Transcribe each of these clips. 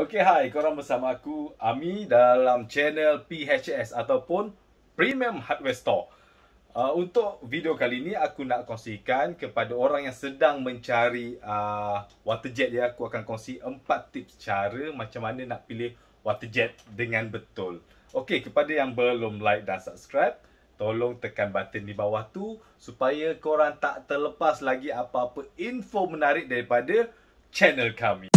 Okey, hai. Korang bersama aku, Ami, dalam channel PHS ataupun Premium Hardware Store. Uh, untuk video kali ini, aku nak kongsikan kepada orang yang sedang mencari uh, waterjet. Ya. Aku akan kongsi empat tips cara macam mana nak pilih waterjet dengan betul. Okey, kepada yang belum like dan subscribe, tolong tekan button di bawah tu supaya korang tak terlepas lagi apa-apa info menarik daripada channel kami.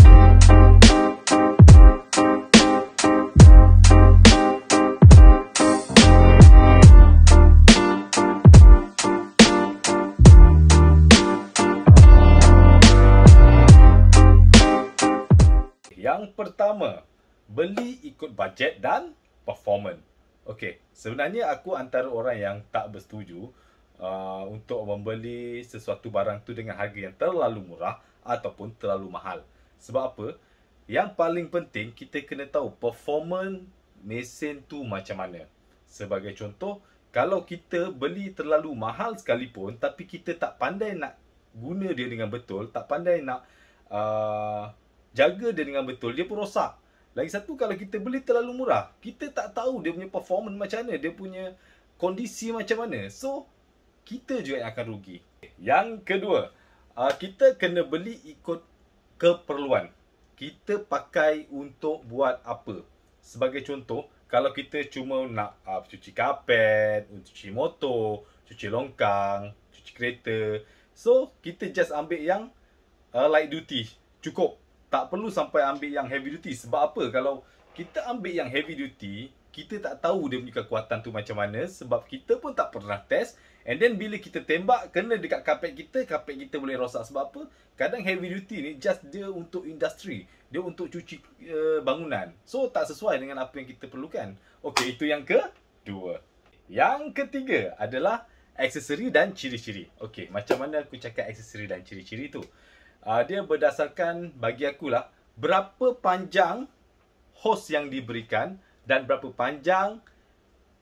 yang pertama, beli ikut bajet dan performance. Okey, sebenarnya aku antara orang yang tak bersetuju uh, untuk membeli sesuatu barang tu dengan harga yang terlalu murah ataupun terlalu mahal. Sebab apa? Yang paling penting kita kena tahu performance mesin tu macam mana. Sebagai contoh, kalau kita beli terlalu mahal sekalipun tapi kita tak pandai nak guna dia dengan betul, tak pandai nak uh, jaga dia dengan betul, dia pun rosak. Lagi satu, kalau kita beli terlalu murah, kita tak tahu dia punya performance macam mana, dia punya kondisi macam mana. So, kita juga akan rugi. Yang kedua, ah, kita kena beli ikut keperluan. Kita pakai untuk buat apa? Sebagai contoh, kalau kita cuma nak uh, cuci kapet, cuci motor, cuci longkang, cuci kereta. So, kita just ambil yang uh, light duty. Cukup tak perlu sampai ambil yang heavy duty sebab apa kalau kita ambil yang heavy duty kita tak tahu dia punya kekuatan tu macam mana sebab kita pun tak pernah test and then bila kita tembak kena dekat carpet kita carpet kita boleh rosak sebab apa kadang heavy duty ni just dia untuk industri dia untuk cuci uh, bangunan so tak sesuai dengan apa yang kita perlukan okey itu yang kedua yang ketiga adalah aksesori dan ciri-ciri okey macam mana aku cakap aksesori dan ciri-ciri tu uh, dia berdasarkan bagi aku lah berapa panjang hose yang diberikan dan berapa panjang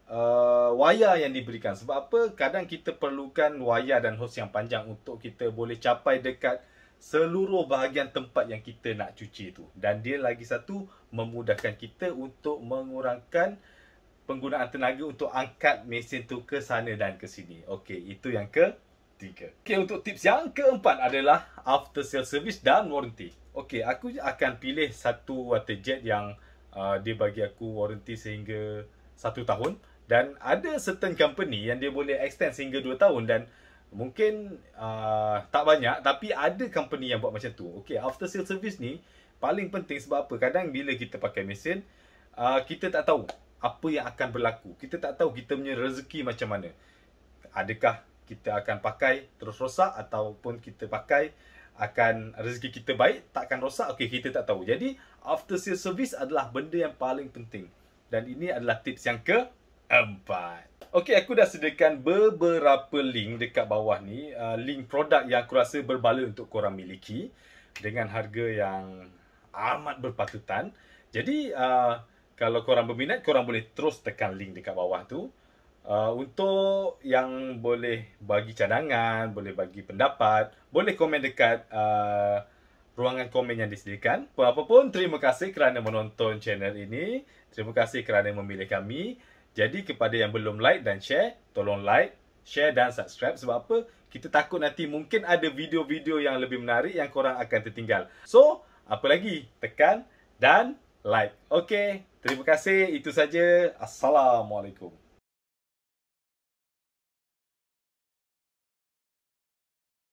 uh, wayar yang diberikan sebab apa kadang kita perlukan wayar dan hose yang panjang untuk kita boleh capai dekat seluruh bahagian tempat yang kita nak cuci tu dan dia lagi satu memudahkan kita untuk mengurangkan penggunaan tenaga untuk angkat mesin tu ke sana dan ke sini okey itu yang ke tiga. Okay, untuk tips yang keempat adalah after sales service dan warranty. Okay, aku akan pilih satu water jet yang uh, dia bagi aku warranty sehingga satu tahun. Dan ada certain company yang dia boleh extend sehingga dua tahun dan mungkin uh, tak banyak tapi ada company yang buat macam tu. Okay, after sales service ni paling penting sebab apa? Kadang bila kita pakai mesin, uh, kita tak tahu apa yang akan berlaku. Kita tak tahu kita punya rezeki macam mana. Adakah kita akan pakai terus rosak ataupun kita pakai akan rezeki kita baik takkan rosak okey kita tak tahu jadi after sales service adalah benda yang paling penting dan ini adalah tips yang ke empat Okey, aku dah sediakan beberapa link dekat bawah ni. Uh, link produk yang aku rasa berbaloi untuk korang miliki. Dengan harga yang amat berpatutan. Jadi, uh, kalau korang berminat, korang boleh terus tekan link dekat bawah tu. Uh, untuk yang boleh bagi cadangan, boleh bagi pendapat, boleh komen dekat uh, ruangan komen yang disediakan. Apa pun, terima kasih kerana menonton channel ini. Terima kasih kerana memilih kami. Jadi kepada yang belum like dan share, tolong like, share dan subscribe. Sebab apa? Kita takut nanti mungkin ada video-video yang lebih menarik yang korang akan tertinggal. So, apa lagi? Tekan dan like. Okay, terima kasih. Itu saja. Assalamualaikum.